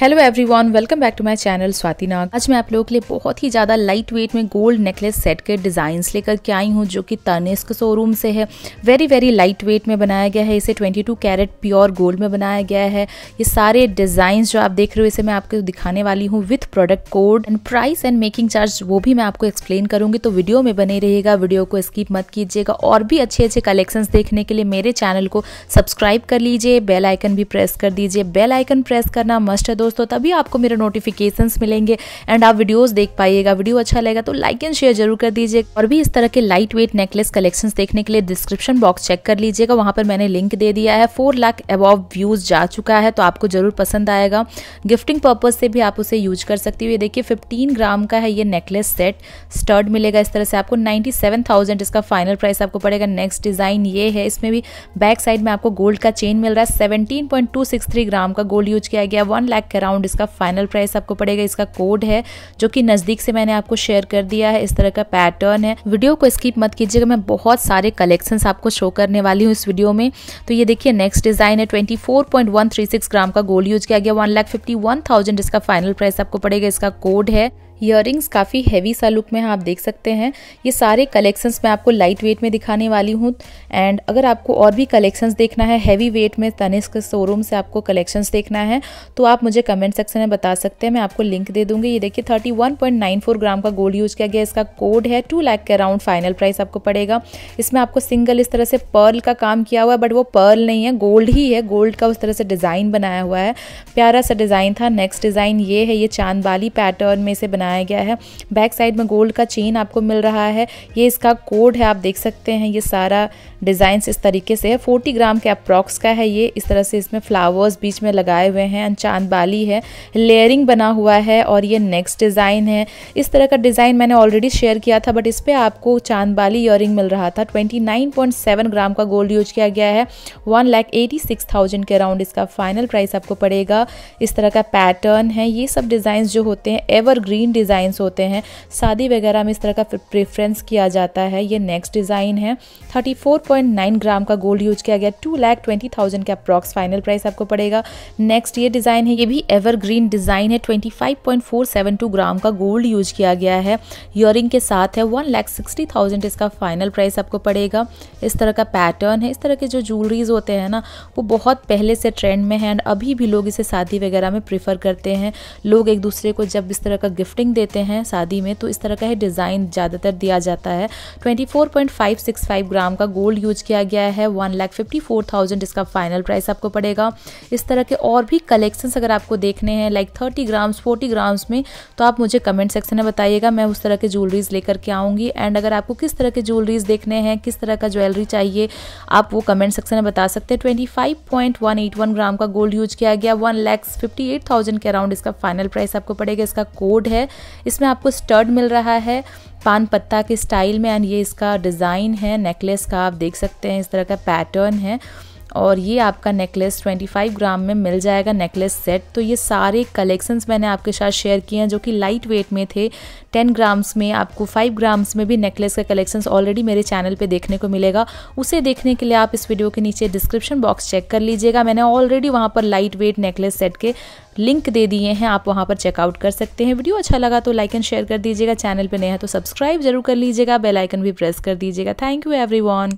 hello everyone welcome back to my channel Swati Nag आज मैं आप लोगों के लिए बहुत ही ज़्यादा लाइट वेट में गोल्ड नेकलेस सेट के डिज़ाइंस लेकर के आई हूँ जो कि तनिस्क शोरूम से है वेरी वेरी लाइट वेट में बनाया गया है इसे 22 कैरेट प्योर गोल्ड में बनाया गया है ये सारे डिज़ाइंस जो आप देख रहे हो इसे मैं आपको दिखाने वाली हूँ with product code and price and making charge वो भी मैं आपको एक्सप्लेन करूँगी तो वीडियो में बने रहेगा वीडियो को स्किप मत कीजिएगा और भी अच्छे अच्छे कलेक्शन देखने के लिए मेरे चैनल को सब्सक्राइब कर लीजिए बेल आइकन भी प्रेस कर दीजिए बेलाइकन प्रेस करना मस्ट है दोस्तों तभी आपको मेरे नोटिफिकेशन मिलेंगे एंड आप वीडियोज देख पाइएगा वीडियो अच्छा लगेगा तो लाइक एंड शेयर जरूर कर दीजिए और भी इस तरह के लाइट वेट नेकलेस कलेक्शन देखने के लिए डिस्क्रिप्शन बॉक्स चेक कर लीजिएगा वहां पर मैंने लिंक दे दिया है फोर लाख अबव व्यूज़ जा चुका है तो आपको ज़रूर पसंद आएगा गिफ्टिंग पर्पज़ से भी आप उसे यूज कर सकती हो ये देखिए फिफ्टीन ग्राम का है ये नेकलेस सेट स्टर्ड मिलेगा इस तरह से आपको नाइन्टी सेवन थाउजेंड इसका फाइनल प्राइस आपको पड़ेगा नेक्स्ट डिज़ाइन ये है इसमें भी बैक साइड में आपको गोल्ड का चेन मिल रहा है seventeen point two six three gram का गोल्ड यूज किया गया वन लाख अराउंड इसका फाइनल प्राइस आपको पड़ेगा इसका कोड है जो कि नज़दीक से मैंने आपको शेयर कर दिया है इस तरह का पैटर्न है वीडियो को स्किप मत कीजिएगा मैं बहुत सारे कलेक्शन आपको शो करने वाली हूँ इस वीडियो में तो ये देखिए नेक्स्ट डिज़ाइन है ट्वेंटी ग्राम का गोल्ड यूज किया गया वन इसका फाइनल प्राइस आपको पड़ेगा इसका कोड है ईयरिंग्स काफ़ी हैवी सा लुक में आप देख सकते हैं ये सारे कलेक्शंस मैं आपको लाइट वेट में दिखाने वाली हूँ एंड अगर आपको और भी कलेक्शंस देखना है हैवी वेट में तनिष्क शोरूम से आपको कलेक्शंस देखना है तो आप मुझे कमेंट सेक्शन में बता सकते हैं मैं आपको लिंक दे दूँगी ये देखिए थर्टी ग्राम का गोल्ड यूज किया गया इसका कोड है टू लैक के अराउंड फाइनल प्राइस आपको पड़ेगा इसमें आपको सिंगल इस तरह से पर्ल का काम किया हुआ है बट वो पर्ल नहीं है गोल्ड ही है गोल्ड का उस तरह से डिज़ाइन बनाया हुआ है प्यारा सा डिज़ाइन था नेक्स्ट डिज़ाइन ये है ये चांद बाली पैटर्न में से बनाया बनाया गया है बैक साइड में गोल्ड का चेन आपको मिल रहा है ये इसका कोड है आप देख सकते हैं ये सारा डिज़ाइन इस तरीके से है फोर्टी ग्राम के अप्रॉक्स का है ये इस तरह से इसमें फ्लावर्स बीच में लगाए हुए हैं चांद बाली है लेयरिंग बना हुआ है और ये नेक्स्ट डिज़ाइन है इस तरह का डिज़ाइन मैंने ऑलरेडी शेयर किया था बट इस पर आपको चांद बाली इयर मिल रहा था ट्वेंटी ग्राम का गोल्ड यूज किया गया है one lakh eighty six thousand के अराउंड इसका फाइनल प्राइस आपको पड़ेगा इस तरह का पैटर्न है ये सब डिज़ाइन जो होते हैं एवर ग्रीन डिज़ाइंस होते हैं शादी वगैरह में इस तरह का प्रेफरेंस किया जाता है ये नेक्स्ट डिज़ाइन है 34.9 ग्राम का गोल्ड यूज किया गया टू लैख ट्वेंटी थाउजेंड का अप्रॉक्स फाइनल प्राइस आपको पड़ेगा नेक्स्ट ये डिज़ाइन है ये भी एवरग्रीन डिज़ाइन है ट्वेंटी ग्राम का गोल्ड यूज किया गया है ईयरिंग के साथ है वन लैख सिक्सटी थाउजेंड इसका फाइनल प्राइस आपको पड़ेगा इस तरह का पैटर्न है इस तरह के जो ज्वेलरीज होते हैं ना वो बहुत पहले से ट्रेंड में है एंड अभी भी लोग इसे शादी वगैरह में प्रीफर करते हैं लोग एक दूसरे को जब इस तरह का गिफ्टिंग रिंग देते हैं शादी में तो इस तरह का ही डिज़ाइन ज़्यादातर दिया जाता है 24.565 ग्राम का गोल्ड यूज किया गया है one lakh fifty four thousand इसका फाइनल प्राइस आपको पड़ेगा इस तरह के और भी कलेक्शंस अगर आपको देखने हैं like thirty grams forty grams में तो आप मुझे कमेंट सेक्शन में बताइएगा मैं उस तरह के ज्वेलरीज लेकर के आऊँगी एंड अगर आपको किस तरह के ज्वेलरीज देखने हैं किस तरह का ज्वेलरी चाहिए आप वो कमेंट सेक्शन में बता सकते हैं ट्वेंटी ग्राम का गोल्ड यूज किया गया one lakhs fifty eight thousand के अराउंड इसका फाइनल प्राइस आपको पड़ेगा इसका कोड है इसमें आपको स्टर्ड मिल रहा है पान पत्ता के स्टाइल में एंड ये इसका डिज़ाइन है नेकलेस का आप देख सकते हैं इस तरह का पैटर्न है और ये आपका नेकलेस 25 ग्राम में मिल जाएगा नेकलेस सेट तो ये सारे कलेक्शंस मैंने आपके साथ शेयर किए हैं जो कि लाइट वेट में थे 10 ग्राम्स में आपको 5 ग्राम्स में भी नेकलेस का कलेक्शंस ऑलरेडी मेरे चैनल पे देखने को मिलेगा उसे देखने के लिए आप इस वीडियो के नीचे डिस्क्रिप्शन बॉक्स चेक कर लीजिएगा मैंने ऑलरेडी वहाँ पर लाइट वेट नेकलेस सेट के लिंक दे दिए हैं आप वहाँ पर चेकआउट कर सकते हैं वीडियो अच्छा लगा तो लाइक एंड शेयर कर दीजिएगा चैनल पर नया है तो सब्सक्राइब जरूर कर लीजिएगा बेलाइकन भी प्रेस कर दीजिएगा थैंक यू एवरी